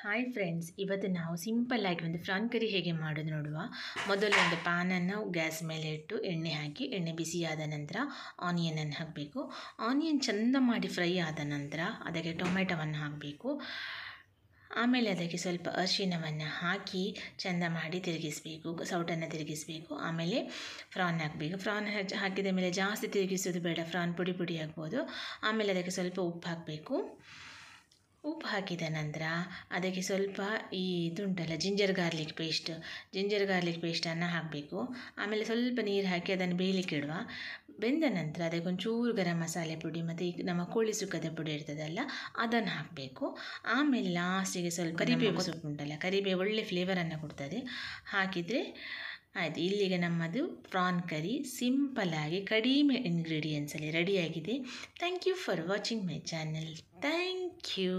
hi friends ಇವತ್ತು ನಾವು ಸಿಂಪಲ್ಲಾಗಿ ಒಂದು ಫ್ರಾನ್ ಕರಿ ಹೇಗೆ ಮಾಡೋದು ನೋಡುವ ಮೊದಲು ಒಂದು ಪ್ಯಾನನ್ನು ಗ್ಯಾಸ್ ಮೇಲೆ ಇಟ್ಟು ಎಣ್ಣೆ ಹಾಕಿ ಎಣ್ಣೆ ಬಿಸಿಯಾದ ನಂತರ ಆನಿಯನನ್ನು ಹಾಕಬೇಕು ಆನಿಯನ್ ಚೆಂದ ಮಾಡಿ ಫ್ರೈ ಆದ ನಂತರ ಅದಕ್ಕೆ ಟೊಮೆಟೊವನ್ನು ಹಾಕಬೇಕು ಆಮೇಲೆ ಅದಕ್ಕೆ ಸ್ವಲ್ಪ ಅರಿಶಿಣವನ್ನು ಹಾಕಿ ಚೆಂದ ಮಾಡಿ ತಿರುಗಿಸಬೇಕು ಸೌಟನ್ನು ತಿರುಗಿಸಬೇಕು ಆಮೇಲೆ ಫ್ರಾನ್ ಹಾಕಬೇಕು ಫ್ರಾನ್ ಹಾಕಿದ ಮೇಲೆ ಜಾಸ್ತಿ ತಿರುಗಿಸೋದು ಬೇಡ ಫ್ರಾನ್ ಪುಡಿ ಪುಡಿ ಹಾಕ್ಬೋದು ಆಮೇಲೆ ಅದಕ್ಕೆ ಸ್ವಲ್ಪ ಉಪ್ಪು ಹಾಕಬೇಕು ಉಪ್ಪು ಹಾಕಿದ ನಂತರ ಅದಕ್ಕೆ ಸ್ವಲ್ಪ ಈ ಇದುಂಟಲ್ಲ ginger garlic paste ginger garlic ಪೇಸ್ಟನ್ನು ಹಾಕಬೇಕು ಆಮೇಲೆ ಸ್ವಲ್ಪ ನೀರು ಹಾಕಿ ಅದನ್ನು ಇಡುವ ಬೆಂದ ನಂತರ ಅದಕ್ಕೊಂಚೂರು ಗರಂ ಮಸಾಲೆ ಪುಡಿ ಮತ್ತು ಈಗ ನಮ್ಮ ಕೋಳಿ ಸುಕ್ಕದ ಪುಡಿ ಇರ್ತದಲ್ಲ ಅದನ್ನು ಹಾಕಬೇಕು ಆಮೇಲೆ ಲಾಸ್ಟಿಗೆ ಸ್ವಲ್ಪ ಕರಿಬೇವು ಸೊಪ್ಪು ಉಂಟಲ್ಲ ಕರಿಬೇವು ಒಳ್ಳೆ ಫ್ಲೇವರನ್ನು ಕೊಡ್ತದೆ ಹಾಕಿದರೆ ಆಯಿತು ಇಲ್ಲಿಗೆ ನಮ್ಮದು ಪ್ರಾನ್ ಕರಿ ಸಿಂಪಲಾಗಿ ಕಡಿಮೆ ಇಂಗ್ರೀಡಿಯೆಂಟ್ಸಲ್ಲಿ ರೆಡಿಯಾಗಿದೆ thank you for watching my channel thank you